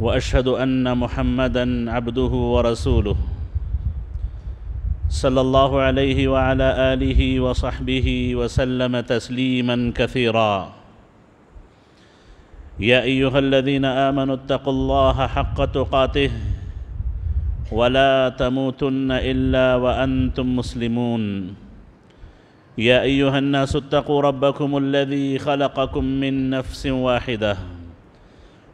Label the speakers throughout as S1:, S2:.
S1: واشهد ان محمدا عبده ورسوله صلى الله عليه وعلى اله وصحبه وسلم تسليما كثيرا يا ايها الذين امنوا اتقوا الله حق تقاته ولا تموتن الا وانتم مسلمون يا ايها الناس اتقوا ربكم الذي خلقكم من نفس واحده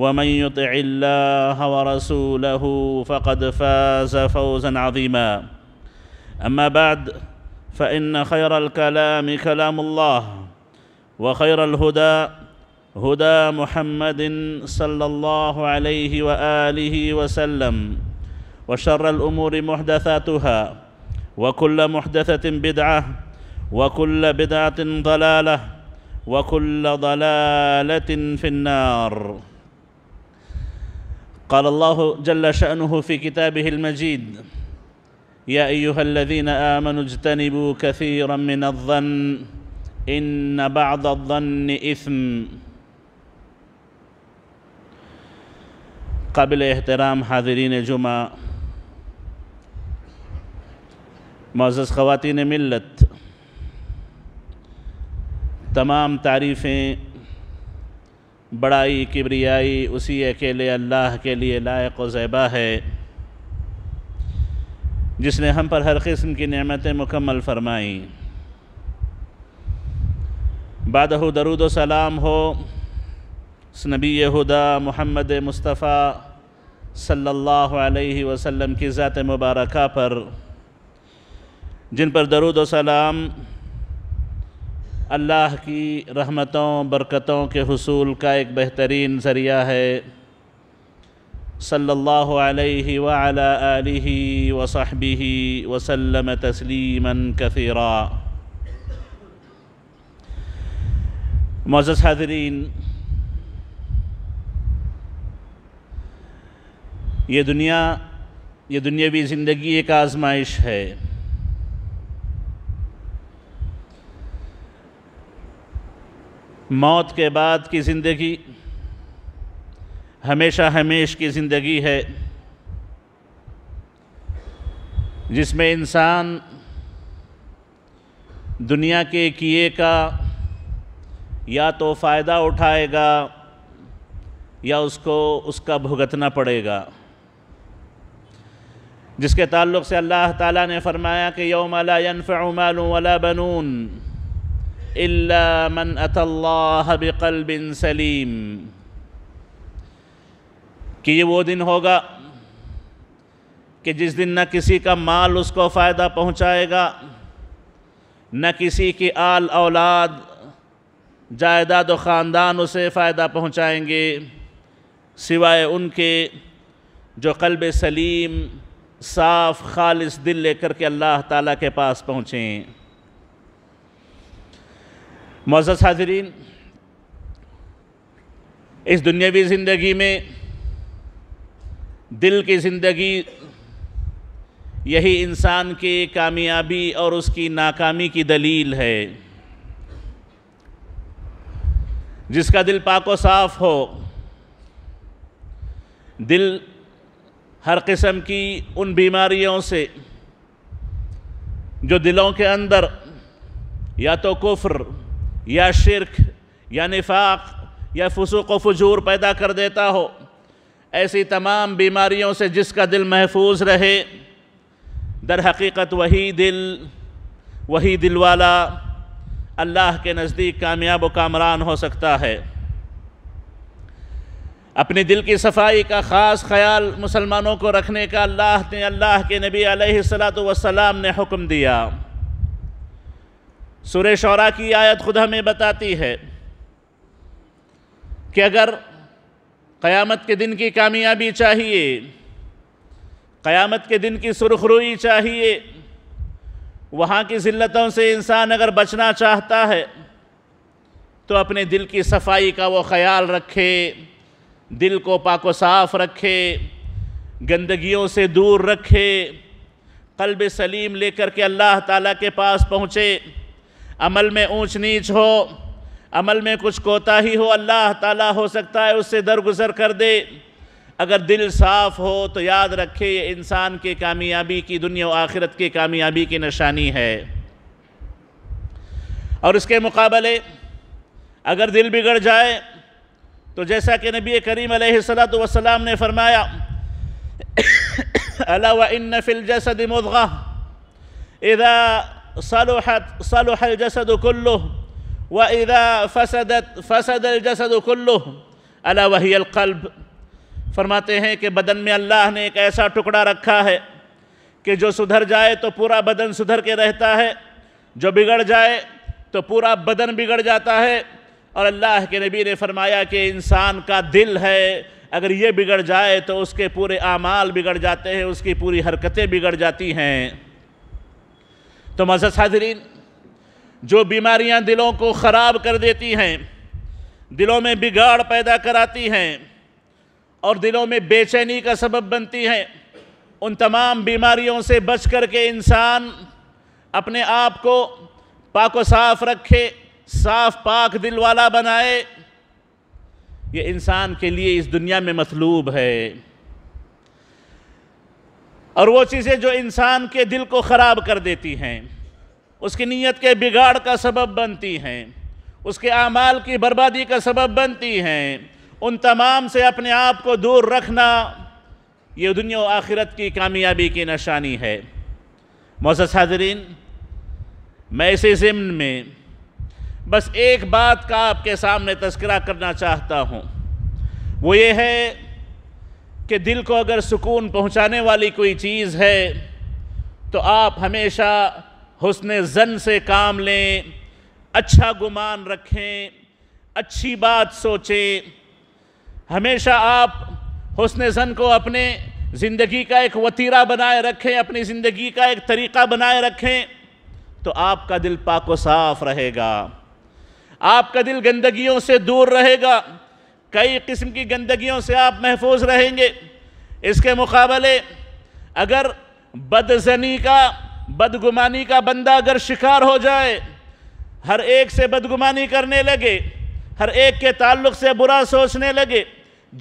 S1: ومن يطع الله ورسوله فقد فاز فوزا عظيما اما بعد فان خير الكلام كلام الله وخير الهدى هدى محمد صلى الله عليه واله وسلم وشر الامور محدثاتها وكل محدثه بدعه وكل بدعه ضلاله وكل ضلاله في النار قال الله جل شأنه في كتابه المجيد يا أيها الذين آمنوا اجتنبوا كثيرا من الظن إن بعض الظن إثم قبل احترام حاضرين جمع معزز خواتین ملت تمام تعریفیں بڑائی کبریائی اسی اکیلے اللہ کے لیے لائق و زیبہ ہے جس نے ہم پر ہر قسم کی نعمتیں مکمل فرمائیں بادہ درود و سلام ہو نبی ہدا محمد مصطفیٰ صلی اللہ علیہ وسلم کی ذات مبارکہ پر جن پر درود و سلام اللہ کی رحمتوں برکتوں کے حصول کا ایک بہترین ذریعہ ہے صلی اللہ علیہ وعلی آلہ وصحبہ وسلم تسلیما کثیرا معزز حاضرین یہ دنیا یہ دنیاوی زندگی ایک آزمائش ہے موت کے بعد کی زندگی ہمیشہ ہمیش کی زندگی ہے جس میں انسان دنیا کے کیے کا یا تو فائدہ اٹھائے گا یا اس کو اس کا بھگتنا پڑے گا جس کے تعلق سے اللہ تعالیٰ نے فرمایا کہ یوم لا ینفع مال ولا بنون إلا من أتى الله بقلب سلیم کہ یہ وہ دن ہوگا کہ جس دن نہ کسی کا مال اس کو فائدہ پہنچائے گا نہ کسی کی آل اولاد جائیداد و خاندان اسے فائدہ پہنچائیں گے سوائے ان کے جو قلب سلیم صاف خالص دل لے کر کے اللہ تعالیٰ کے پاس پہنچیں معزز حاضرین اس دنیاوی زندگی میں دل کی زندگی یہی انسان کے کامیابی اور اس کی ناکامی کی دلیل ہے جس کا دل پاک و صاف ہو دل ہر قسم کی ان بیماریوں سے جو دلوں کے اندر یا تو کفر یا شرک یا نفاق یا فسوق و فجور پیدا کر دیتا ہو ایسی تمام بیماریوں سے جس کا دل محفوظ رہے در حقیقت وہی دل وہی دل والا اللہ کے نزدیک کامیاب و کامران ہو سکتا ہے اپنے دل کی صفائی کا خاص خیال مسلمانوں کو رکھنے کا اللہ نے اللہ کے نبی علیہ صلاۃ وسلام نے حکم دیا سورہ شعراء کی آیت خود ہمیں بتاتی ہے کہ اگر قیامت کے دن کی کامیابی چاہیے قیامت کے دن کی سرخ روئی چاہیے وہاں کی ذلتوں سے انسان اگر بچنا چاہتا ہے تو اپنے دل کی صفائی کا وہ خیال رکھے دل کو پاک و صاف رکھے گندگیوں سے دور رکھے قلب سلیم لے کر کے اللہ تعالیٰ کے پاس پہنچے عمل میں اونچ نیچ ہو عمل میں کچھ کوتاہی ہو اللہ تعالیٰ ہو سکتا ہے اس سے درگزر کر دے اگر دل صاف ہو تو یاد رکھے یہ انسان کے کامیابی کی دنیا و آخرت کی کامیابی کی نشانی ہے اور اس کے مقابلے اگر دل بگڑ جائے تو جیسا کہ نبی کریم علیہ السلام نے فرمایا علا و فِي الْجَسَدِ مُضْغَةِ اِذَا صلحت صلح الجسد كله وإذا فسدت فسد الجسد كله الا وهي القلب فرماتے ہیں کہ بدن میں اللہ نے ایک ایسا ٹکڑا رکھا ہے کہ جو سدھر جائے تو پورا بدن سدھر کے رہتا ہے جو بگڑ جائے تو پورا بدن بگڑ جاتا ہے اور اللہ کے نبی نے فرمایا کہ انسان کا دل ہے اگر یہ بگڑ جائے تو اس کے پورے اعمال بگڑ جاتے ہیں اس کی پوری حرکتیں بگڑ جاتی ہیں تو معزز حاضرین جو بیماریاں دلوں کو خراب کر دیتی ہیں دلوں میں بگاڑ پیدا کراتی ہیں اور دلوں میں بے چینی کا سبب بنتی ہیں ان تمام بیماریوں سے بچ کر کے انسان اپنے آپ کو پاک و صاف رکھے صاف پاک دل والا بنائے یہ انسان کے لیے اس دنیا میں مطلوب ہے اور وہ چیزیں جو انسان کے دل کو خراب کر دیتی ہیں اس کی نیت کے بگاڑ کا سبب بنتی ہیں اس کے اعمال کی بربادی کا سبب بنتی ہیں ان تمام سے اپنے آپ کو دور رکھنا یہ دنیا و آخرت کی کامیابی کی نشانی ہے موضح حاضرین میں اسی ضمن میں بس ایک بات کا آپ کے سامنے تذکرہ کرنا چاہتا ہوں وہ یہ ہے کہ دل کو اگر سکون پہنچانے والی کوئی چیز ہے تو آپ ہمیشہ حسن زن سے کام لیں اچھا گمان رکھیں اچھی بات سوچیں ہمیشہ آپ حسن زن کو اپنے زندگی کا ایک وطیرہ بنائے رکھیں اپنی زندگی کا ایک طریقہ بنائے رکھیں تو آپ کا دل پاک و صاف رہے گا آپ کا دل گندگیوں سے دور رہے گا کئی قسم کی گندگیوں سے آپ محفوظ رہیں گے اس کے مقابلے اگر بدزنی کا بدگمانی کا بندہ اگر شکار ہو جائے ہر ایک سے بدگمانی کرنے لگے ہر ایک کے تعلق سے برا سوچنے لگے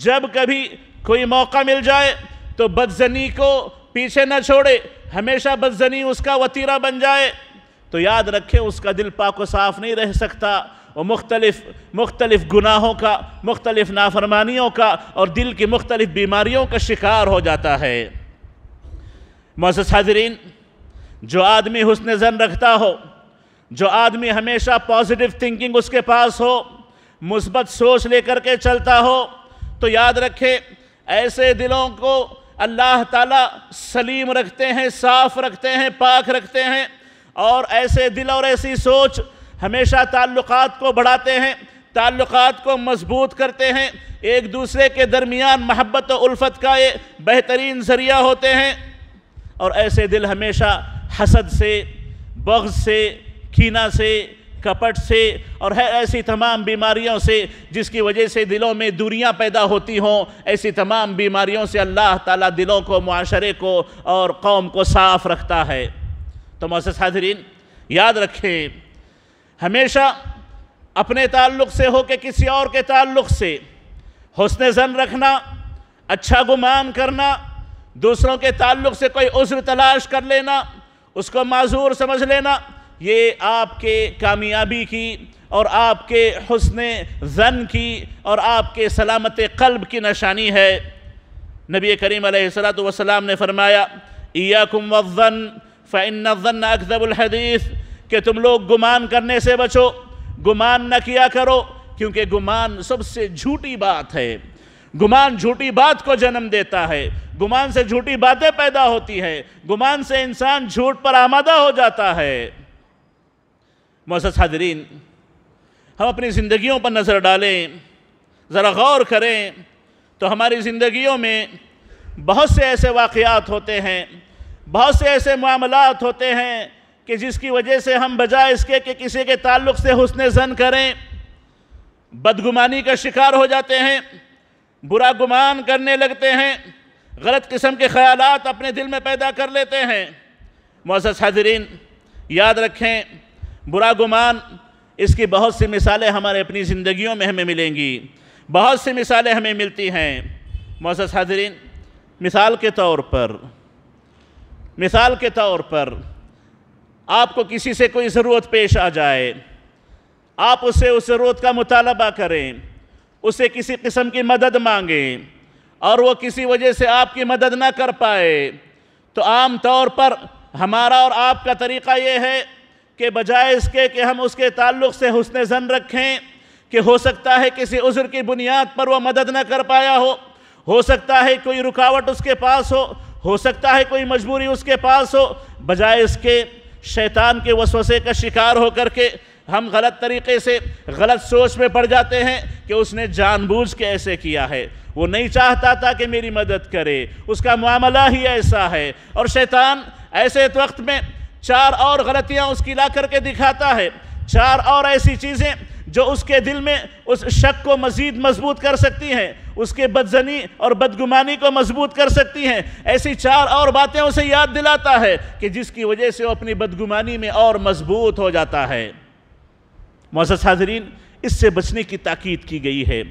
S1: جب کبھی کوئی موقع مل جائے تو بدزنی کو پیچھے نہ چھوڑے ہمیشہ بدزنی اس کا وطیرہ بن جائے تو یاد رکھیں اس کا دل پاک و صاف نہیں رہ سکتا مختلف مختلف گناہوں کا مختلف نافرمانیوں کا اور دل کی مختلف بیماریوں کا شکار ہو جاتا ہے معزز حاضرین جو آدمی حسن زن رکھتا ہو جو آدمی ہمیشہ پوزیٹیو تھنکنگ اس کے پاس ہو مثبت سوچ لے کر کے چلتا ہو تو یاد رکھے ایسے دلوں کو اللہ تعالیٰ سلیم رکھتے ہیں صاف رکھتے ہیں پاک رکھتے ہیں اور ایسے دل اور ایسی سوچ ہمیشہ تعلقات کو بڑھاتے ہیں تعلقات کو مضبوط کرتے ہیں ایک دوسرے کے درمیان محبت و الفت کا یہ بہترین ذریعہ ہوتے ہیں اور ایسے دل ہمیشہ حسد سے بغض سے کینہ سے کپٹ سے اور ہے ایسی تمام بیماریوں سے جس کی وجہ سے دلوں میں دوریاں پیدا ہوتی ہوں ایسی تمام بیماریوں سے اللہ تعالیٰ دلوں کو معاشرے کو اور قوم کو صاف رکھتا ہے تو محسوس حاضرین یاد رکھیں ہمیشہ اپنے تعلق سے ہو کے کسی اور کے تعلق سے حسن زن رکھنا اچھا گمان کرنا دوسروں کے تعلق سے کوئی عذر تلاش کر لینا اس کو معذور سمجھ لینا یہ آپ کے کامیابی کی اور آپ کے حسن زن کی اور آپ کے سلامت قلب کی نشانی ہے نبی کریم علیہ السلام نے فرمایا ایاکم والظن فَإِنَّ الظَّنَّ أَكْذَبُ الحدیث کہ تم لوگ گمان کرنے سے بچو گمان نہ کیا کرو کیونکہ گمان سب سے جھوٹی بات ہے گمان جھوٹی بات کو جنم دیتا ہے گمان سے جھوٹی باتیں پیدا ہوتی ہیں گمان سے انسان جھوٹ پر آمادہ ہو جاتا ہے محسوس حاضرین ہم اپنی زندگیوں پر نظر ڈالیں ذرا غور کریں تو ہماری زندگیوں میں بہت سے ایسے واقعات ہوتے ہیں بہت سے ایسے معاملات ہوتے ہیں کہ جس کی وجہ سے ہم بجائے اس کے کہ کسی کے تعلق سے حسن زن کریں بدگمانی کا شکار ہو جاتے ہیں برا گمان کرنے لگتے ہیں غلط قسم کے خیالات اپنے دل میں پیدا کر لیتے ہیں معزز حاضرین یاد رکھیں برا گمان اس کی بہت سی مثالیں ہمارے اپنی زندگیوں میں ہمیں ملیں گی بہت سی مثالیں ہمیں ملتی ہیں معزز حاضرین مثال کے طور پر مثال کے طور پر آپ کو کسی سے کوئی ضرورت پیش آ جائے آپ اسے اس ضرورت کا مطالبہ کریں اسے کسی قسم کی مدد مانگیں اور وہ کسی وجہ سے آپ کی مدد نہ کر پائے تو عام طور پر ہمارا اور آپ کا طریقہ یہ ہے کہ بجائے اس کے کہ ہم اس کے تعلق سے حسن زن رکھیں کہ ہو سکتا ہے کسی عذر کی بنیاد پر وہ مدد نہ کر پایا ہو ہو سکتا ہے کوئی رکاوٹ اس کے پاس ہو ہو سکتا ہے کوئی مجبوری اس کے پاس ہو بجائے اس کے شیطان کے وسوسے کا شکار ہو کر کے ہم غلط طریقے سے غلط سوچ میں پڑ جاتے ہیں کہ اس نے جان بوجھ کے ایسے کیا ہے وہ نہیں چاہتا تھا کہ میری مدد کرے اس کا معاملہ ہی ایسا ہے اور شیطان ایسے وقت میں چار اور غلطیاں اس کی لا کر کے دکھاتا ہے چار اور ایسی چیزیں جو اس کے دل میں اس شک کو مزید مضبوط کر سکتی ہیں اس کے بدزنی اور بدگمانی کو مضبوط کر سکتی ہیں ایسی چار اور باتیں اسے یاد دلاتا ہے کہ جس کی وجہ سے وہ اپنی بدگمانی میں اور مضبوط ہو جاتا ہے معزز حاضرین اس سے بچنے کی تاکید کی گئی ہے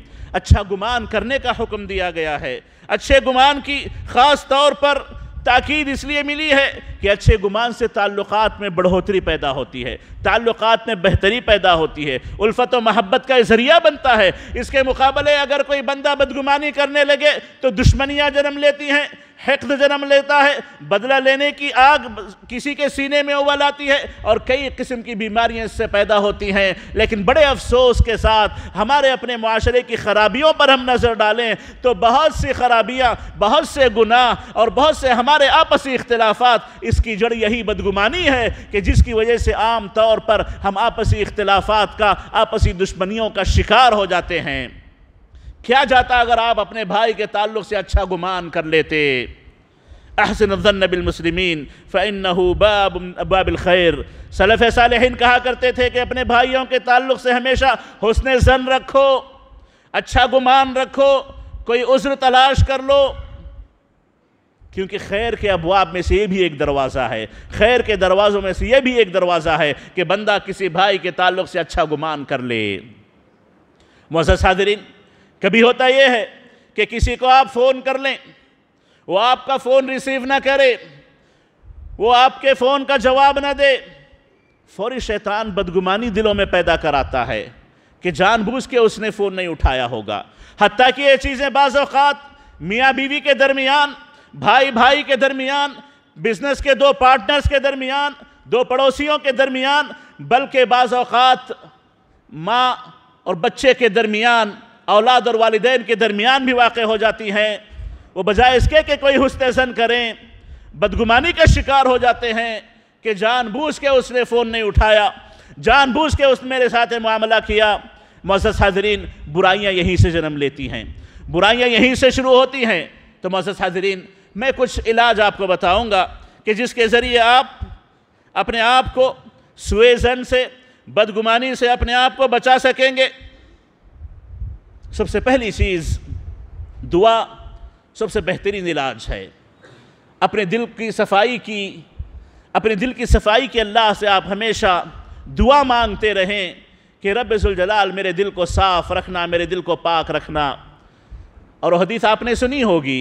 S1: اچھا گمان کرنے کا حکم دیا گیا ہے اچھے گمان کی خاص طور پر تاکید اس لیے ملی ہے کہ اچھے گمان سے تعلقات میں بڑھوتری پیدا ہوتی ہے تعلقات میں بہتری پیدا ہوتی ہے الفت و محبت کا ذریعہ بنتا ہے اس کے مقابلے اگر کوئی بندہ بدگمانی کرنے لگے تو دشمنیاں جنم لیتی ہیں حقد جنم لیتا ہے بدلہ لینے کی آگ کسی کے سینے میں آتی ہے اور کئی قسم کی بیماریاں اس سے پیدا ہوتی ہیں لیکن بڑے افسوس کے ساتھ ہمارے اپنے معاشرے کی خرابیوں پر ہم نظر ڈالیں تو بہت سی خرابیاں بہت سے گناہ اور بہت سے ہمارے آپسی اختلافات اس کی جڑ یہی بدگمانی ہے کہ جس کی وجہ سے عام طور پر ہم آپسی اختلافات کا آپسی دشمنیوں کا شکار ہو جاتے ہیں کیا جاتا اگر آپ اپنے بھائی کے تعلق سے اچھا گمان کر لیتے احسن الظن بالمسلمین فَإِنَّهُ باب الْخَيْرِ بل خیر کہا کرتے تھے کہ اپنے بھائیوں کے تعلق سے ہمیشہ حسن سن رکھو اچھا گمان رکھو کوئی عذر تلاش کر لو کیونکہ خیر کے ابواب میں سے یہ بھی ایک دروازہ ہے خیر کے دروازوں میں سے یہ بھی ایک دروازہ ہے کہ بندہ کسی بھائی کے تعلق سے اچھا گمان کر لے معزز حاضرین کبھی ہوتا یہ ہے کہ کسی کو آپ فون کر لیں وہ آپ کا فون ریسیو نہ کرے وہ آپ کے فون کا جواب نہ دے فوری شیطان بدگمانی دلوں میں پیدا کراتا ہے کہ جان بوجھ کے اس نے فون نہیں اٹھایا ہوگا حتیٰ کہ یہ چیزیں بعض اوقات میاں بیوی کے درمیان بھائی بھائی کے درمیان بزنس کے دو پارٹنرز کے درمیان دو پڑوسیوں کے درمیان بلکہ بعض اوقات ماں اور بچے کے درمیان اولاد اور والدین کے درمیان بھی واقع ہو جاتی ہیں وہ بجائے اس کے کہ کوئی حسن کریں بدگمانی کا شکار ہو جاتے ہیں کہ جان بوجھ کے اس نے فون نہیں اٹھایا جان بوجھ کے اس نے میرے ساتھ معاملہ کیا معزز حاضرین برائیاں یہیں سے جنم لیتی ہیں برائیاں یہیں سے شروع ہوتی ہیں تو معزز حاضرین میں کچھ علاج آپ کو بتاؤں گا کہ جس کے ذریعے آپ اپنے آپ کو سوئے زن سے بدگمانی سے اپنے آپ کو بچا سکیں گے سب سے پہلی چیز دعا سب سے بہترین علاج ہے اپنے دل کی صفائی کی اپنے دل کی صفائی کے اللہ سے آپ ہمیشہ دعا مانگتے رہیں کہ رب ذوالجلال میرے دل کو صاف رکھنا میرے دل کو پاک رکھنا اور حدیث آپ نے سنی ہوگی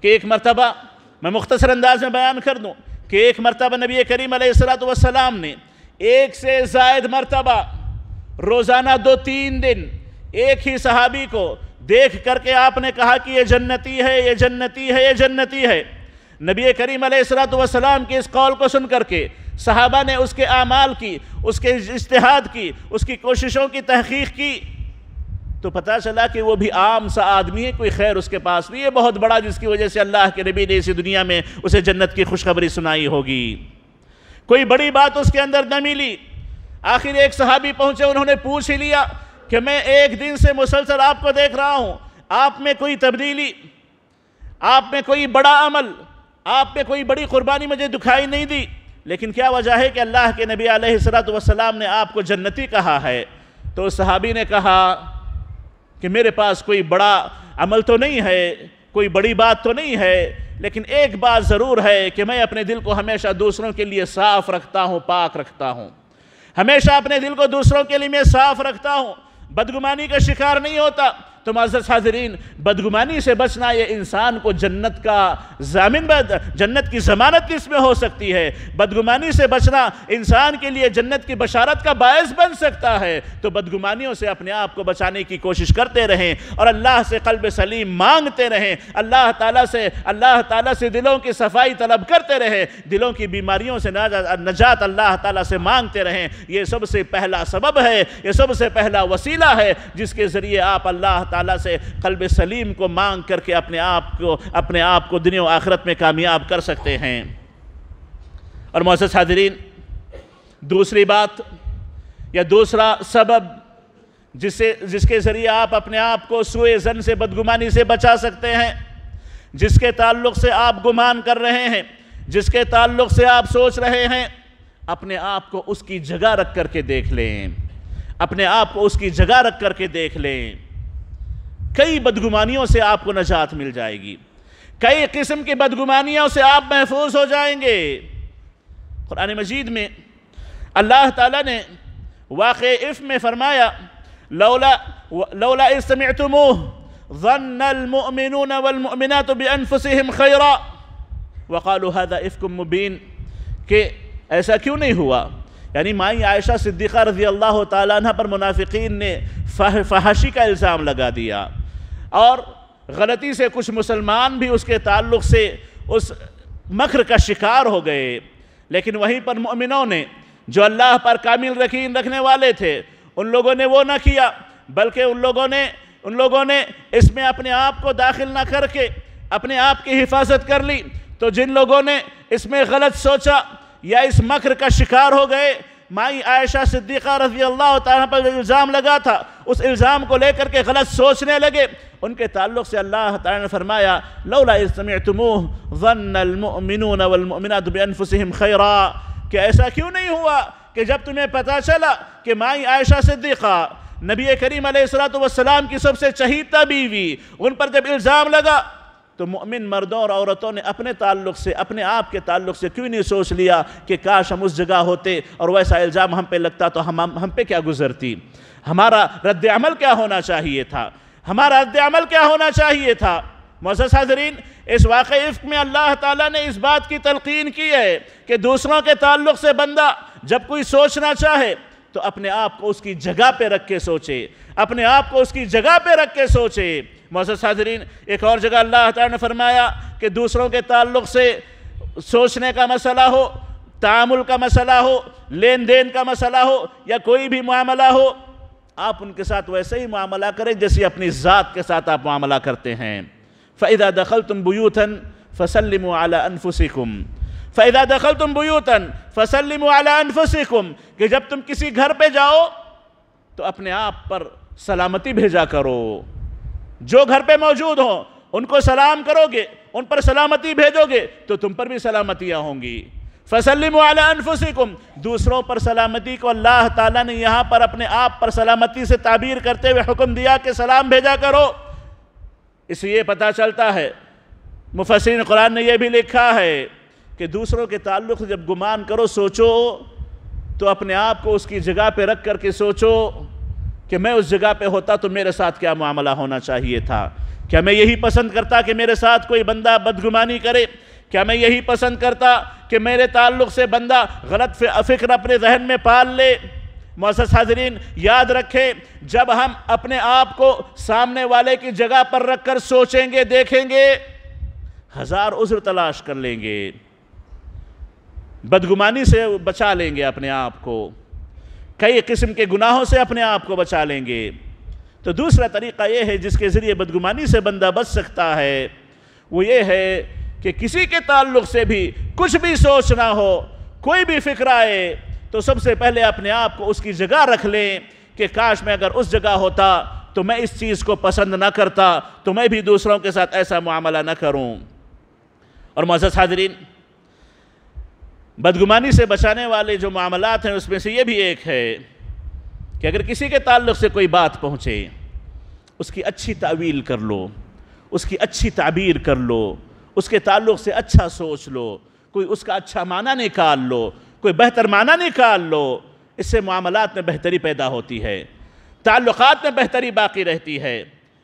S1: کہ ایک مرتبہ میں مختصر انداز میں بیان کر دوں کہ ایک مرتبہ نبی کریم علیہ السلات والسلام نے ایک سے زائد مرتبہ روزانہ دو تین دن ایک ہی صحابی کو دیکھ کر کے آپ نے کہا کہ یہ جنتی ہے یہ جنتی ہے یہ جنتی ہے نبی کریم علیہ السلام کی کے اس قول کو سن کر کے صحابہ نے اس کے اعمال کی اس کے اجتہاد کی اس کی کوششوں کی تحقیق کی تو پتہ چلا کہ وہ بھی عام سا آدمی ہے کوئی خیر اس کے پاس نہیں ہے بہت بڑا جس کی وجہ سے اللہ کے نبی نے اسی دنیا میں اسے جنت کی خوشخبری سنائی ہوگی کوئی بڑی بات اس کے اندر نہ ملی آخر ایک صحابی پہنچے انہوں نے پوچھ ہی لیا کہ میں ایک دن سے مسلسل آپ کو دیکھ رہا ہوں آپ میں کوئی تبدیلی آپ میں کوئی بڑا عمل آپ میں کوئی بڑی قربانی مجھے دکھائی نہیں دی لیکن کیا وجہ ہے کہ اللہ کے نبی علیہ السلام نے آپ کو جنتی کہا ہے تو صحابی نے کہا کہ میرے پاس کوئی بڑا عمل تو نہیں ہے کوئی بڑی بات تو نہیں ہے لیکن ایک بات ضرور ہے کہ میں اپنے دل کو ہمیشہ دوسروں کے لیے صاف رکھتا ہوں پاک رکھتا ہوں ہمیشہ اپنے دل کو دوسروں کے لیے میں صاف رکھتا ہوں بدگمانی کا شکار نہیں ہوتا تو معذر حاضرین بدگمانی سے بچنا یہ انسان کو جنت کا ضامن جنت کی ضمانت کس میں ہو سکتی ہے بدگمانی سے بچنا انسان کے لیے جنت کی بشارت کا باعث بن سکتا ہے تو بدگمانیوں سے اپنے آپ کو بچانے کی کوشش کرتے رہیں اور اللہ سے قلب سلیم مانگتے رہیں اللہ تعالیٰ سے اللہ تعالیٰ سے دلوں کی صفائی طلب کرتے رہیں دلوں کی بیماریوں سے نجات اللہ تعالیٰ سے مانگتے رہیں یہ سب سے پہلا سبب ہے یہ سب سے پہلا وسیلہ ہے جس کے ذریعے آپ اللہ تعالیٰ سے قلب سلیم کو مانگ کر کے اپنے آپ کو اپنے آپ کو دنیا و آخرت میں کامیاب کر سکتے ہیں اور حاضرین دوسری بات یا دوسرا سبب جس کے ذریعے آپ اپنے آپ کو سوئے زن سے بدگمانی سے بچا سکتے ہیں جس کے تعلق سے آپ گمان کر رہے ہیں جس کے تعلق سے آپ سوچ رہے ہیں اپنے آپ کو اس کی جگہ رکھ کر کے دیکھ لیں اپنے آپ کو اس کی جگہ رکھ کر کے دیکھ لیں کئی بدگمانیوں سے آپ کو نجات مل جائے گی کئی قسم کی بدگمانیوں سے آپ محفوظ ہو جائیں گے قرآن مجید میں اللہ تعالیٰ نے واقع عف میں فرمایا لولا استمعتموه ظن المؤمنون والمؤمنات بانفسهم خیرا وقالوا هذا وقع مبین کہ ایسا کیوں نہیں ہوا یعنی مائی عائشہ صدیقہ رضی اللہ تعالیٰ عنہ پر منافقین نے فحشی کا الزام لگا دیا اور غلطی سے کچھ مسلمان بھی اس کے تعلق سے اس مکر کا شکار ہو گئے لیکن وہیں پر مؤمنوں نے جو اللہ پر کامل رکھنے والے تھے ان لوگوں نے وہ نہ کیا بلکہ ان لوگوں نے ان لوگوں نے اس میں اپنے آپ کو داخل نہ کر کے اپنے آپ کی حفاظت کر لی تو جن لوگوں نے اس میں غلط سوچا یا اس مکر کا شکار ہو گئے مائی عائشہ صدیقہ رضی اللہ تعالیٰ پر الزام لگا تھا اس الزام کو لے کر کے غلط سوچنے لگے ان کے تعلق سے اللہ تعالیٰ نے فرمایا لولا ظن المؤمنون والمؤمنات بانفسهم خیرا کہ ایسا کیوں نہیں ہوا کہ جب تمہیں پتہ چلا کہ مائی عائشہ صدیقہ نبی کریم علیہ السلام کی سب سے چہیتہ بیوی ان پر جب الزام لگا تو مؤمن مردوں اور عورتوں نے اپنے تعلق سے اپنے آپ کے تعلق سے کیوں نہیں سوچ لیا کہ کاش ہم اس جگہ ہوتے اور ویسا الزام ہم پہ لگتا تو ہم ہم پہ کیا گزرتی ہمارا رد عمل کیا ہونا چاہیے تھا ہمارا رد عمل کیا ہونا چاہیے تھا حاضرین اس واقع میں اللہ تعالیٰ نے اس بات کی تلقین کی ہے کہ دوسروں کے تعلق سے بندہ جب کوئی سوچنا چاہے تو اپنے آپ کو اس کی جگہ پہ رکھ کے سوچے اپنے آپ کو اس کی جگہ پہ رکھ کے سوچے موسط حاضرین ایک اور جگہ اللہ تعالیٰ نے فرمایا کہ دوسروں کے تعلق سے سوچنے کا مسئلہ ہو تعامل کا مسئلہ ہو لین دین کا مسئلہ ہو یا کوئی بھی معاملہ ہو آپ ان کے ساتھ ویسے ہی معاملہ کریں جیسے اپنی ذات کے ساتھ آپ معاملہ کرتے ہیں فَإِذَا دَخَلْتُمْ بُيُوتًا فَسَلِّمُوا عَلَىٰ أَنفُسِكُمْ فَإِذَا دَخَلْتُمْ بُيُوتًا فَسَلِّمُوا عَلَىٰ أَنفُسِكُمْ کہ جب تم کسی گھر پہ جاؤ تو اپنے آپ پر سلامتی بھیجا کرو جو گھر پہ موجود ہوں ان کو سلام کرو گے ان پر سلامتی بھیجو گے تو تم پر بھی سلامتیاں ہوں گی فَسَلِّمُوا عَلَىٰ انفسکم دوسروں پر سلامتی کو اللہ تعالیٰ نے یہاں پر اپنے آپ پر سلامتی سے تعبیر کرتے ہوئے حکم دیا کہ سلام بھیجا کرو اس لیے پتہ چلتا ہے مفسرین قرآن نے یہ بھی لکھا ہے کہ دوسروں کے تعلق سے جب گمان کرو سوچو تو اپنے آپ کو اس کی جگہ پہ رکھ کر کے سوچو کہ میں اس جگہ پہ ہوتا تو میرے ساتھ کیا معاملہ ہونا چاہیے تھا کیا میں یہی پسند کرتا کہ میرے ساتھ کوئی بندہ بدگمانی کرے کیا میں یہی پسند کرتا کہ میرے تعلق سے بندہ غلط فکر اپنے ذہن میں پال لے معزز حاضرین یاد رکھیں جب ہم اپنے آپ کو سامنے والے کی جگہ پر رکھ کر سوچیں گے دیکھیں گے ہزار عذر تلاش کر لیں گے بدگمانی سے بچا لیں گے اپنے آپ کو کئی قسم کے گناہوں سے اپنے آپ کو بچا لیں گے تو دوسرا طریقہ یہ ہے جس کے ذریعے بدگمانی سے بندہ بچ سکتا ہے وہ یہ ہے کہ کسی کے تعلق سے بھی کچھ بھی سوچ نہ ہو کوئی بھی فکر آئے تو سب سے پہلے اپنے آپ کو اس کی جگہ رکھ لیں کہ کاش میں اگر اس جگہ ہوتا تو میں اس چیز کو پسند نہ کرتا تو میں بھی دوسروں کے ساتھ ایسا معاملہ نہ کروں اور معزز حاضرین بدگمانی سے بچانے والے جو معاملات ہیں اس میں سے یہ بھی ایک ہے کہ اگر کسی کے تعلق سے کوئی بات پہنچے اس کی اچھی تعویل کر لو اس کی اچھی تعبیر کر لو اس کے تعلق سے اچھا سوچ لو کوئی اس کا اچھا معنی نکال لو کوئی بہتر معنی نکال لو اس سے معاملات میں بہتری پیدا ہوتی ہے تعلقات میں بہتری باقی رہتی ہے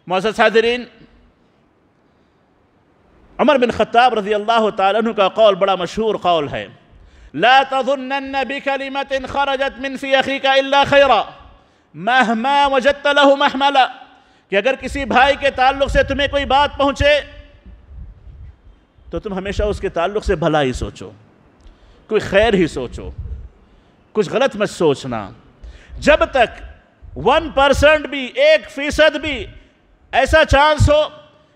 S1: معزز حاضرین عمر بن خطاب رضی اللہ تعالیٰ عنہ کا قول بڑا مشہور قول ہے لا تظنن بكلمة خرجت من في أخيك إلا خيرا وجدت له محملا کہ اگر کسی بھائی کے تعلق سے تمہیں کوئی بات پہنچے تو تم ہمیشہ اس کے تعلق سے بھلا ہی سوچو کوئی خیر ہی سوچو کچھ غلط مت سوچنا جب تک ون پرسنٹ بھی ایک فیصد بھی ایسا چانس ہو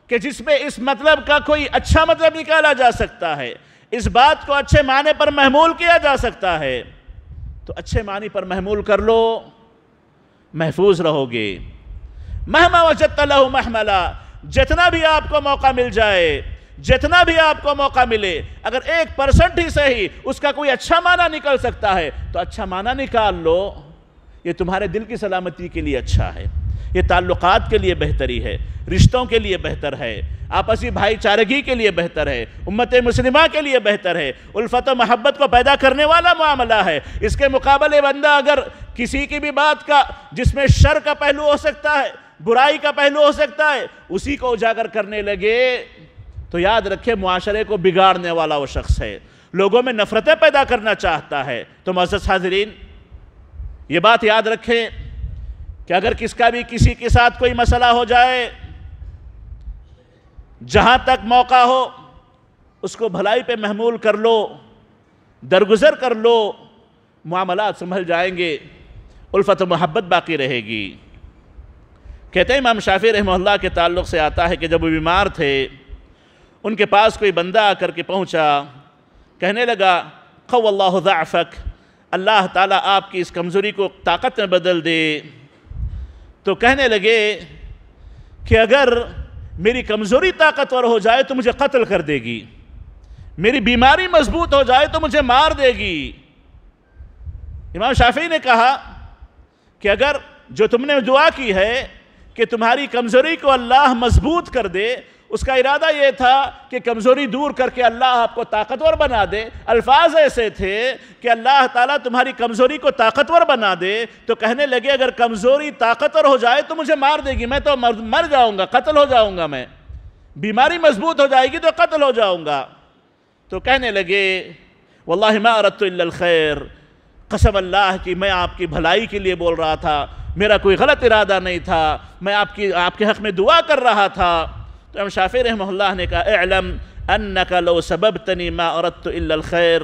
S1: کہ جس میں اس مطلب کا کوئی اچھا مطلب نکالا جا سکتا ہے اس بات کو اچھے معنی پر محمول کیا جا سکتا ہے تو اچھے معنی پر محمول کر لو محفوظ رہو گے وجدت لہو محملہ جتنا بھی آپ کو موقع مل جائے جتنا بھی آپ کو موقع ملے اگر ایک پرسنٹ ہی سے ہی اس کا کوئی اچھا معنی نکل سکتا ہے تو اچھا معنی نکال لو یہ تمہارے دل کی سلامتی کے لیے اچھا ہے یہ تعلقات کے لیے بہتری ہے رشتوں کے لیے بہتر ہے آپسی بھائی چارگی کے لیے بہتر ہے امت مسلمہ کے لیے بہتر ہے الفت و محبت کو پیدا کرنے والا معاملہ ہے اس کے مقابلے بندہ اگر کسی کی بھی بات کا جس میں شر کا پہلو ہو سکتا ہے برائی کا پہلو ہو سکتا ہے اسی کو اجاگر کرنے لگے تو یاد رکھے معاشرے کو بگاڑنے والا وہ شخص ہے لوگوں میں نفرتیں پیدا کرنا چاہتا ہے تو معزز حاضرین یہ بات یاد رکھیں کہ اگر کس کا بھی کسی کے ساتھ کوئی مسئلہ ہو جائے جہاں تک موقع ہو اس کو بھلائی پہ محمول کر لو درگزر کر لو معاملات سنبھل جائیں گے الفت و محبت باقی رہے گی کہتے ہیں امام شافی رحمہ اللہ کے تعلق سے آتا ہے کہ جب وہ بیمار تھے ان کے پاس کوئی بندہ آ کر کے پہنچا کہنے لگا قو اللہ ضعفک اللہ تعالیٰ آپ کی اس کمزوری کو طاقت میں بدل دے تو کہنے لگے کہ اگر میری کمزوری طاقتور ہو جائے تو مجھے قتل کر دے گی میری بیماری مضبوط ہو جائے تو مجھے مار دے گی امام شافی نے کہا کہ اگر جو تم نے دعا کی ہے کہ تمہاری کمزوری کو اللہ مضبوط کر دے اس کا ارادہ یہ تھا کہ کمزوری دور کر کے اللہ آپ کو طاقتور بنا دے الفاظ ایسے تھے کہ اللہ تعالیٰ تمہاری کمزوری کو طاقتور بنا دے تو کہنے لگے اگر کمزوری طاقتور ہو جائے تو مجھے مار دے گی میں تو مر جاؤں گا قتل ہو جاؤں گا میں بیماری مضبوط ہو جائے گی تو قتل ہو جاؤں گا تو کہنے لگے واللہ ما اردتو اللہ الخیر قسم اللہ کی میں آپ کی بھلائی کے لیے بول رہا تھا میرا کوئی غلط ارادہ نہیں تھا میں آپ کی آپ کے حق میں دعا کر رہا تھا تو شافی رحمہ اللہ نے کہا اعلم انکا لو سببتنی ما اردت الا الخیر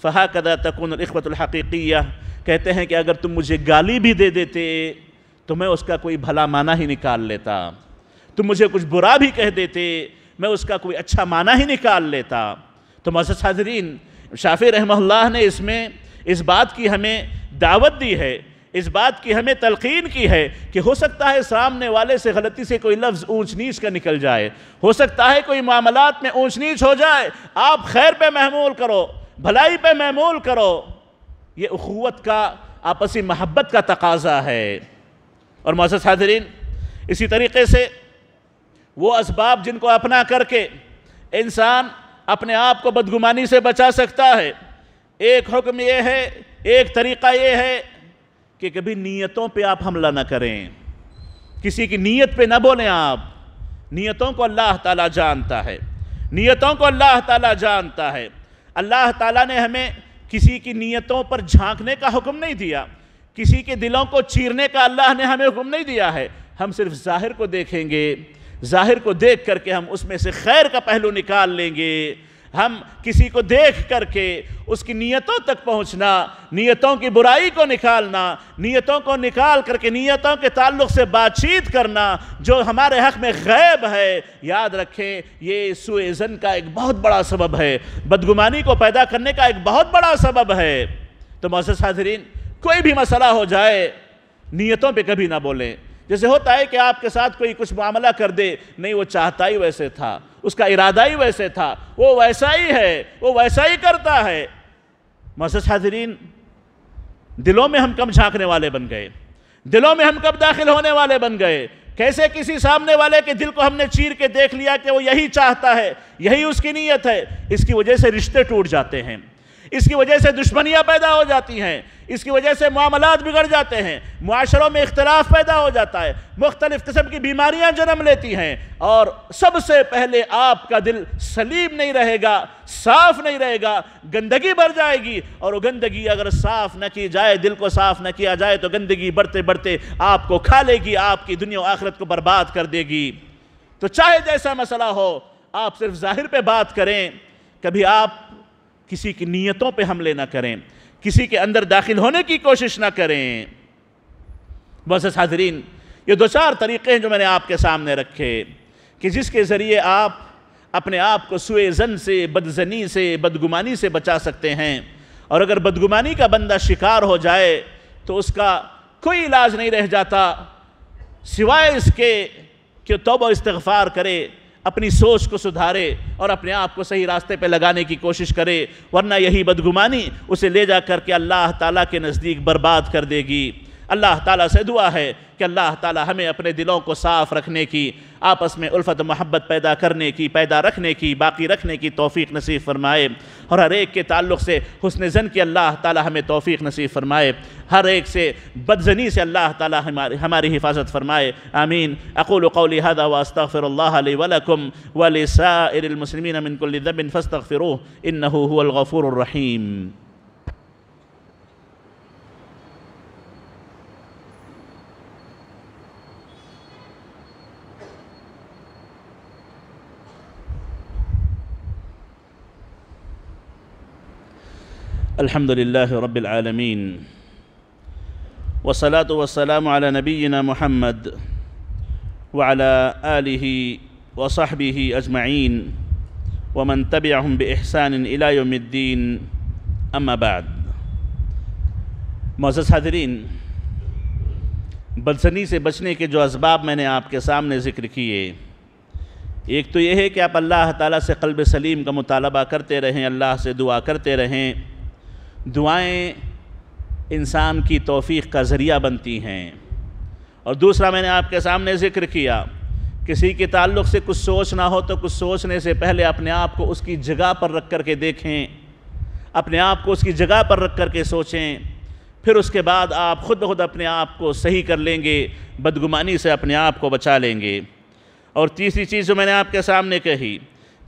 S1: فہا تکون الاخوت الحقیقیہ کہتے ہیں کہ اگر تم مجھے گالی بھی دے دیتے تو میں اس کا کوئی بھلا معنی ہی نکال لیتا تم مجھے کچھ برا بھی کہہ دیتے میں اس کا کوئی اچھا معنی ہی نکال لیتا تو محسوس حاضرین شافی رحمہ اللہ نے اس میں اس بات کی ہمیں دعوت دی ہے اس بات کی ہمیں تلقین کی ہے کہ ہو سکتا ہے سامنے والے سے غلطی سے کوئی لفظ اونچ نیچ کا نکل جائے ہو سکتا ہے کوئی معاملات میں اونچ نیچ ہو جائے آپ خیر پہ محمول کرو بھلائی پہ محمول کرو یہ اخوت کا آپسی محبت کا تقاضا ہے اور معزز حاضرین اسی طریقے سے وہ اسباب جن کو اپنا کر کے انسان اپنے آپ کو بدگمانی سے بچا سکتا ہے ایک حکم یہ ہے ایک طریقہ یہ ہے کہ کبھی نیتوں پہ آپ حملہ نہ کریں کسی کی نیت پہ نہ بولیں آپ نیتوں کو اللہ تعالیٰ جانتا ہے نیتوں کو اللہ تعالیٰ جانتا ہے اللہ تعالیٰ نے ہمیں کسی کی نیتوں پر جھانکنے کا حکم نہیں دیا کسی کے دلوں کو چیرنے کا اللہ نے ہمیں حکم نہیں دیا ہے ہم صرف ظاہر کو دیکھیں گے ظاہر کو دیکھ کر کے ہم اس میں سے خیر کا پہلو نکال لیں گے ہم کسی کو دیکھ کر کے اس کی نیتوں تک پہنچنا نیتوں کی برائی کو نکالنا نیتوں کو نکال کر کے نیتوں کے تعلق سے بات چیت کرنا جو ہمارے حق میں غیب ہے یاد رکھیں یہ زن کا ایک بہت بڑا سبب ہے بدگمانی کو پیدا کرنے کا ایک بہت بڑا سبب ہے تو معزز حاضرین کوئی بھی مسئلہ ہو جائے نیتوں پہ کبھی نہ بولیں جیسے ہوتا ہے کہ آپ کے ساتھ کوئی کچھ معاملہ کر دے نہیں وہ چاہتا ہی ویسے تھا اس کا ارادہ ہی ویسے تھا وہ ویسا ہی ہے وہ ویسا ہی کرتا ہے معزز حاضرین دلوں میں ہم کم جھانکنے والے بن گئے دلوں میں ہم کب داخل ہونے والے بن گئے کیسے کسی سامنے والے کے دل کو ہم نے چیر کے دیکھ لیا کہ وہ یہی چاہتا ہے یہی اس کی نیت ہے اس کی وجہ سے رشتے ٹوٹ جاتے ہیں اس کی وجہ سے دشمنیاں پیدا ہو جاتی ہیں اس کی وجہ سے معاملات بگڑ جاتے ہیں معاشروں میں اختلاف پیدا ہو جاتا ہے مختلف قسم کی بیماریاں جنم لیتی ہیں اور سب سے پہلے آپ کا دل سلیم نہیں رہے گا صاف نہیں رہے گا گندگی بر جائے گی اور وہ گندگی اگر صاف نہ کی جائے دل کو صاف نہ کیا جائے تو گندگی بڑھتے بڑھتے آپ کو کھا لے گی آپ کی دنیا و آخرت کو برباد کر دے گی تو چاہے جیسا مسئلہ ہو آپ صرف ظاہر پہ بات کریں کبھی آپ کسی کی نیتوں پہ حملے نہ کریں کسی کے اندر داخل ہونے کی کوشش نہ کریں بس حاضرین یہ دو چار طریقے ہیں جو میں نے آپ کے سامنے رکھے کہ جس کے ذریعے آپ اپنے آپ کو سوئے زن سے بدزنی سے بدگمانی سے بچا سکتے ہیں اور اگر بدگمانی کا بندہ شکار ہو جائے تو اس کا کوئی علاج نہیں رہ جاتا سوائے اس کے کہ توبہ استغفار کرے اپنی سوچ کو سدھارے اور اپنے آپ کو صحیح راستے پہ لگانے کی کوشش کرے ورنہ یہی بدگمانی اسے لے جا کر کے اللہ تعالیٰ کے نزدیک برباد کر دے گی اللہ تعالیٰ سے دعا ہے کہ اللہ تعالیٰ ہمیں اپنے دلوں کو صاف رکھنے کی آپس میں الفت محبت پیدا کرنے کی پیدا رکھنے کی باقی رکھنے کی توفیق نصیب فرمائے اور ہر ایک کے تعلق سے حسن زن کی اللہ تعالیٰ ہمیں توفیق نصیب فرمائے ہر ایک سے بدزنی سے اللہ تعالیٰ ہماری حفاظت فرمائے آمین اقول قولی اقولحد واستغفر اللہ لی ولکم فاستغفروه انہو هو الغفور الرحیم الحمد لله رب العالمين والصلاة والسلام على نبينا محمد وعلى آله وصحبه أجمعين ومن تبعهم بإحسان إلى يوم الدين اما بعد معزز حاضرین بلسنی سے بچنے کے جو اسباب میں نے آپ کے سامنے ذکر کیے ایک تو یہ ہے کہ آپ اللہ تعالیٰ سے قلب سلیم کا مطالبہ کرتے رہیں اللہ سے دعا کرتے رہیں دعائیں انسان کی توفیق کا ذریعہ بنتی ہیں اور دوسرا میں نے آپ کے سامنے ذکر کیا کسی کے تعلق سے کچھ سوچنا ہو تو کچھ سوچنے سے پہلے اپنے آپ کو اس کی جگہ پر رکھ کر کے دیکھیں اپنے آپ کو اس کی جگہ پر رکھ کر کے سوچیں پھر اس کے بعد آپ خود بخود اپنے آپ کو صحیح کر لیں گے بدگمانی سے اپنے آپ کو بچا لیں گے اور تیسری چیز جو میں نے آپ کے سامنے کہی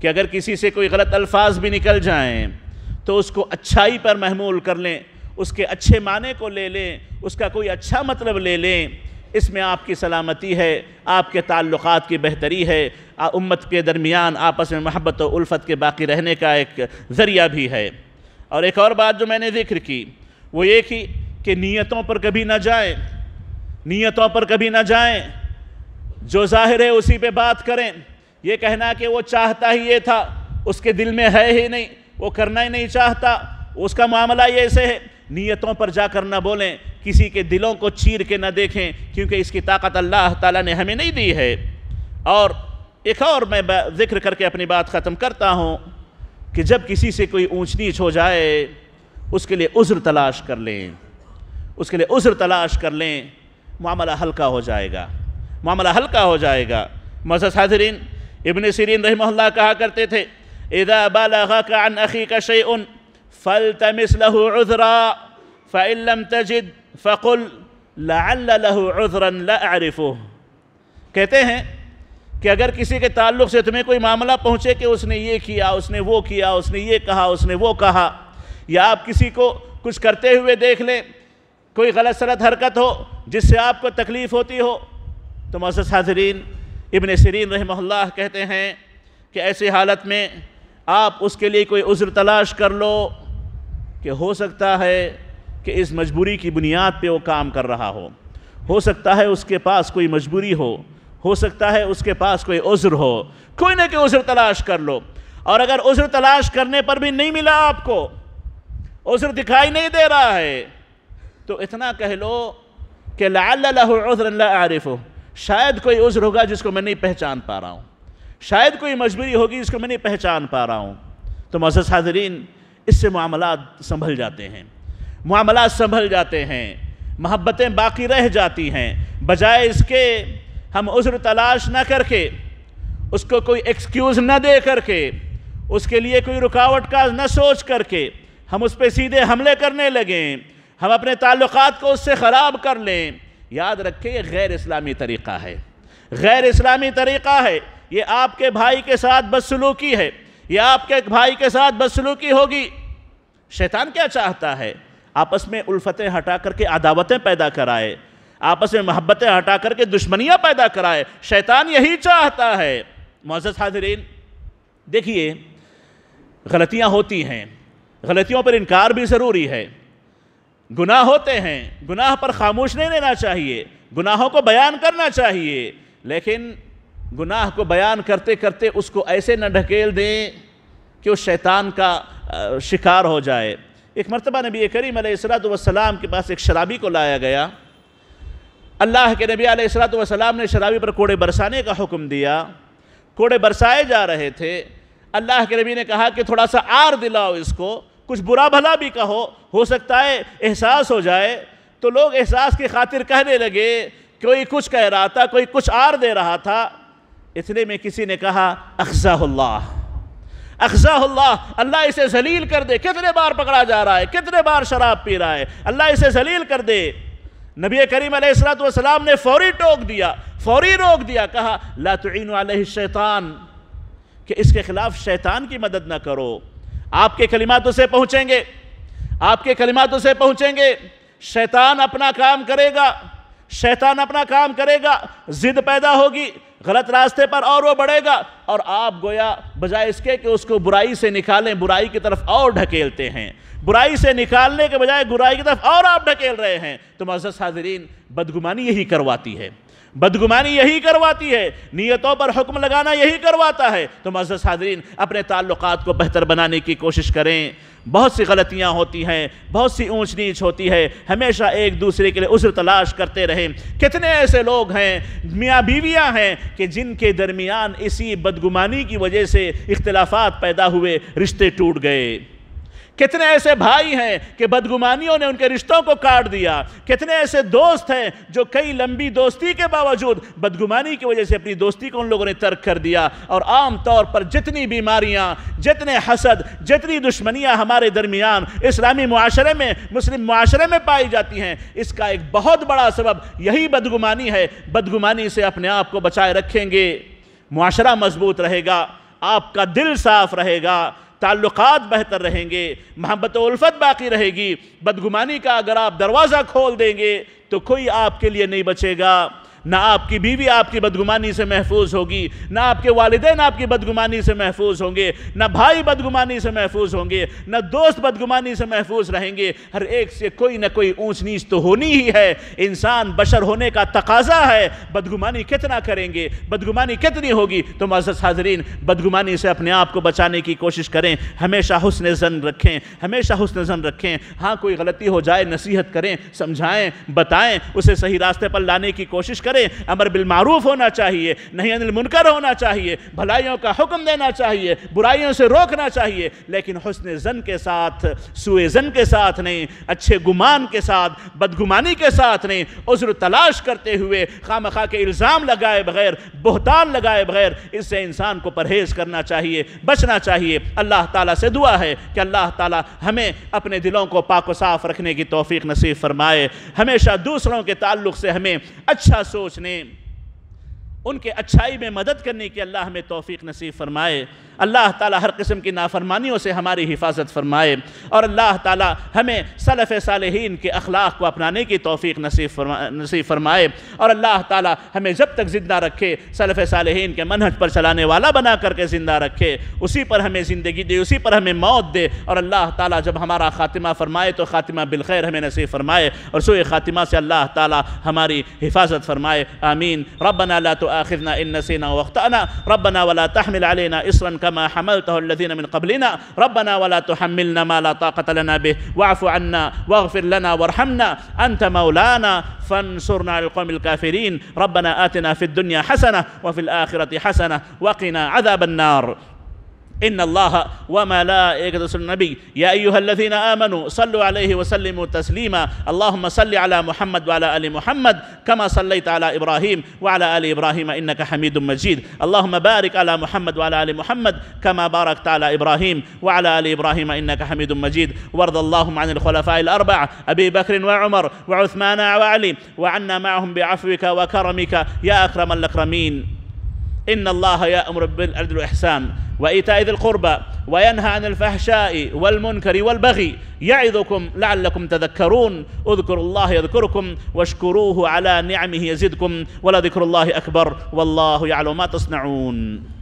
S1: کہ اگر کسی سے کوئی غلط الفاظ بھی نکل جائیں تو اس کو اچھائی پر محمول کر لیں اس کے اچھے معنی کو لے لیں اس کا کوئی اچھا مطلب لے لیں اس میں آپ کی سلامتی ہے آپ کے تعلقات کی بہتری ہے امت کے درمیان آپس میں محبت و الفت کے باقی رہنے کا ایک ذریعہ بھی ہے اور ایک اور بات جو میں نے ذکر کی وہ یہ کی کہ نیتوں پر کبھی نہ جائیں نیتوں پر کبھی نہ جائیں جو ظاہر ہے اسی پہ بات کریں یہ کہنا کہ وہ چاہتا ہی یہ تھا اس کے دل میں ہے ہی نہیں وہ کرنا ہی نہیں چاہتا اس کا معاملہ یہ ایسے ہے نیتوں پر جا کر نہ بولیں کسی کے دلوں کو چیر کے نہ دیکھیں کیونکہ اس کی طاقت اللہ تعالیٰ نے ہمیں نہیں دی ہے اور ایک اور میں ذکر کر کے اپنی بات ختم کرتا ہوں کہ جب کسی سے کوئی اونچ نیچ ہو جائے اس کے لیے عذر تلاش کر لیں اس کے لیے عذر تلاش کر لیں معاملہ ہلکا ہو جائے گا معاملہ ہلکا ہو جائے گا مزہ حاضرین ابن سیرین رحمہ اللہ کہا کرتے تھے اذا بلغك عن اخيك شيء فالتمس له عذرا فان لم تجد فقل لعل له عذرا لا اعرفه کہتے ہیں کہ اگر کسی کے تعلق سے تمہیں کوئی معاملہ پہنچے کہ اس نے یہ کیا اس نے وہ کیا اس نے یہ کہا اس نے وہ کہا یا آپ کسی کو کچھ کرتے ہوئے دیکھ لیں کوئی غلط سلط حرکت ہو جس سے آپ کو تکلیف ہوتی ہو تو معزز حاضرین ابن سرین رحمہ اللہ کہتے ہیں کہ ایسی حالت میں آپ اس کے لیے کوئی عذر تلاش کر لو کہ ہو سکتا ہے کہ اس مجبوری کی بنیاد پہ وہ کام کر رہا ہو ہو سکتا ہے اس کے پاس کوئی مجبوری ہو ہو سکتا ہے اس کے پاس کوئی عذر ہو کوئی نہ کوئی عذر تلاش کر لو اور اگر عذر تلاش کرنے پر بھی نہیں ملا آپ کو عذر دکھائی نہیں دے رہا ہے تو اتنا کہہ لو کہ لعل لا عذر لا اعرفو شاید کوئی عذر ہوگا جس کو میں نہیں پہچان پا رہا ہوں شاید کوئی مجبوری ہوگی اس کو میں نہیں پہچان پا رہا ہوں تو معزز حاضرین اس سے معاملات سنبھل جاتے ہیں معاملات سنبھل جاتے ہیں محبتیں باقی رہ جاتی ہیں بجائے اس کے ہم عذر تلاش نہ کر کے اس کو کوئی ایکسکیوز نہ دے کر کے اس کے لیے کوئی رکاوٹ کا نہ سوچ کر کے ہم اس پہ سیدھے حملے کرنے لگیں ہم اپنے تعلقات کو اس سے خراب کر لیں یاد رکھیں یہ غیر اسلامی طریقہ ہے غیر اسلامی طریقہ ہے یہ آپ کے بھائی کے ساتھ بدسلوکی ہے یہ آپ کے بھائی کے ساتھ بسلوکی ہوگی شیطان کیا چاہتا ہے آپس میں الفتیں ہٹا کر کے عداوتیں پیدا کرائے آپس میں محبتیں ہٹا کر کے دشمنیاں پیدا کرائے شیطان یہی چاہتا ہے معزز حاضرین دیکھیے غلطیاں ہوتی ہیں غلطیوں پر انکار بھی ضروری ہے گناہ ہوتے ہیں گناہ پر خاموش نہیں لینا چاہیے گناہوں کو بیان کرنا چاہیے لیکن گناہ کو بیان کرتے کرتے اس کو ایسے نہ ڈھکیل دیں کہ اس شیطان کا شکار ہو جائے ایک مرتبہ نبی کریم علیہ السلام کے پاس ایک شرابی کو لایا گیا اللہ کے نبی علیہ السلام نے شرابی پر کوڑے برسانے کا حکم دیا کوڑے برسائے جا رہے تھے اللہ کے نبی نے کہا کہ تھوڑا سا آر دلاؤ اس کو کچھ برا بھلا بھی کہو ہو سکتا ہے احساس ہو جائے تو لوگ احساس کی خاطر کہنے لگے کوئی کچھ کہہ رہا تھا کوئی کچھ آر دے رہا تھا اتنے میں کسی نے کہا اخزہ اللہ اخزہ اللہ اللہ اسے زلیل کر دے کتنے بار پکڑا جا رہا ہے کتنے بار شراب پی رہا ہے اللہ اسے زلیل کر دے نبی کریم علیہ السلام نے فوری ٹوک دیا فوری روک دیا کہا لا تعین علیہ الشیطان کہ اس کے خلاف شیطان کی مدد نہ کرو آپ کے کلمات اسے پہنچیں گے آپ کے کلمات اسے پہنچیں گے شیطان اپنا کام کرے گا شیطان اپنا کام کرے گا زد پیدا ہوگی غلط راستے پر اور وہ بڑھے گا اور آپ گویا بجائے اس کے کہ اس کو برائی سے نکالیں برائی کی طرف اور ڈھکیلتے ہیں برائی سے نکالنے کے بجائے برائی کی طرف اور آپ ڈھکیل رہے ہیں تو معزز حاضرین بدگمانی یہی کرواتی ہے بدگمانی یہی کرواتی ہے نیتوں پر حکم لگانا یہی کرواتا ہے تو معزز حاضرین اپنے تعلقات کو بہتر بنانے کی کوشش کریں بہت سی غلطیاں ہوتی ہیں بہت سی اونچ نیچ ہوتی ہے ہمیشہ ایک دوسرے کے لیے عذر تلاش کرتے رہیں کتنے ایسے لوگ ہیں میاں بیویاں ہیں کہ جن کے درمیان اسی بدگمانی کی وجہ سے اختلافات پیدا ہوئے رشتے ٹوٹ گئے کتنے ایسے بھائی ہیں کہ بدگمانیوں نے ان کے رشتوں کو کاٹ دیا کتنے ایسے دوست ہیں جو کئی لمبی دوستی کے باوجود بدگمانی کی وجہ سے اپنی دوستی کو ان لوگوں نے ترک کر دیا اور عام طور پر جتنی بیماریاں جتنے حسد جتنی دشمنیاں ہمارے درمیان اسلامی معاشرے میں مسلم معاشرے میں پائی جاتی ہیں اس کا ایک بہت بڑا سبب یہی بدگمانی ہے بدگمانی سے اپنے آپ کو بچائے رکھیں گے معاشرہ مضبوط رہے گا آپ کا دل صاف رہے گا تعلقات بہتر رہیں گے محبت و الفت باقی رہے گی بدگمانی کا اگر آپ دروازہ کھول دیں گے تو کوئی آپ کے لیے نہیں بچے گا نہ آپ کی بیوی آپ کی بدگمانی سے محفوظ ہوگی نہ آپ کے والدین آپ کی بدگمانی سے محفوظ ہوں گے نہ بھائی بدگمانی سے محفوظ ہوں گے نہ دوست بدگمانی سے محفوظ رہیں گے ہر ایک سے کوئی نہ کوئی اونچ نیچ تو ہونی ہی ہے انسان بشر ہونے کا تقاضا ہے بدگمانی کتنا کریں گے بدگمانی کتنی ہوگی تو معزز حاضرین بدگمانی سے اپنے آپ کو بچانے کی کوشش کریں ہمیشہ حسن زن رکھیں ہمیشہ حسن زن رکھیں ہاں کوئی غلطی ہو جائے نصیحت کریں سمجھائیں بتائیں اسے صحیح راستے پر لانے کی کوشش کریں کریں امر بالمعروف ہونا چاہیے نہیں ہونا چاہیے بھلائیوں کا حکم دینا چاہیے برائیوں سے روکنا چاہیے لیکن حسن زن زن کے کے ساتھ ساتھ سوئے نہیں اچھے گمان کے ساتھ بدگمانی کے ساتھ نہیں عذر تلاش کرتے ہوئے کے الزام لگائے بغیر بہتان لگائے بغیر اس سے انسان کو پرہیز کرنا چاہیے بچنا چاہیے اللہ تعالیٰ سے دعا ہے کہ اللہ تعالیٰ ہمیں اپنے دلوں کو پاک و صاف رکھنے کی توفیق نصیب فرمائے ہمیشہ دوسروں کے تعلق سے ہمیں اچھا سوچ سوچنے ان کے اچھائی میں مدد کرنے کی اللہ ہمیں توفیق نصیب فرمائے اللہ تعالیٰ ہر قسم کی نافرمانیوں سے ہماری حفاظت فرمائے اور اللہ تعالیٰ ہمیں صلف صالحین کے اخلاق کو اپنانے کی توفیق نصیب فرمائے اور اللہ تعالیٰ ہمیں جب تک زندہ رکھے صلف صالحین کے منہج پر چلانے والا بنا کر کے زندہ رکھے اسی پر ہمیں زندگی دے اسی پر ہمیں موت دے اور اللہ تعالیٰ جب ہمارا خاتمہ فرمائے تو خاتمہ بالخیر ہمیں نصیب فرمائے اور سوئے خاتمہ سے اللہ تعالیٰ ہماری حفاظت فرمائے آمین ربنا لا تؤاخذنا ان نسینا النسی ربنا ولا تحمل علينا والم كما حملته الذين من قبلنا ربنا ولا تحملنا ما لا طاقة لنا به واعف عنا واغفر لنا وارحمنا أنت مولانا فانصرنا على القوم الكافرين ربنا آتنا في الدنيا حسنة وفي الآخرة حسنة وقنا عذاب النار إن الله وملائكته النبي يا أيها الذين آمنوا صلوا عليه وسلموا تسليما اللهم صل على محمد وعلى آل محمد كما صليت على إبراهيم وعلى آل إبراهيم إنك حميد مجيد اللهم بارك على محمد وعلى آل محمد كما باركت على إبراهيم وعلى آل إبراهيم إنك حميد مجيد وارض اللهم عن الخلفاء الأربعة أبي بكر وعمر وعثمان وعلي وعنا معهم بعفوك وكرمك يا أكرم الأكرمين إن الله يأمر بالعدل والإحسان وإيتاء ذي القربى وينهى عن الفحشاء والمنكر والبغي يعظكم لعلكم تذكرون اذكروا الله يذكركم واشكروه على نعمه يزدكم ولذكر الله أكبر والله يعلم ما تصنعون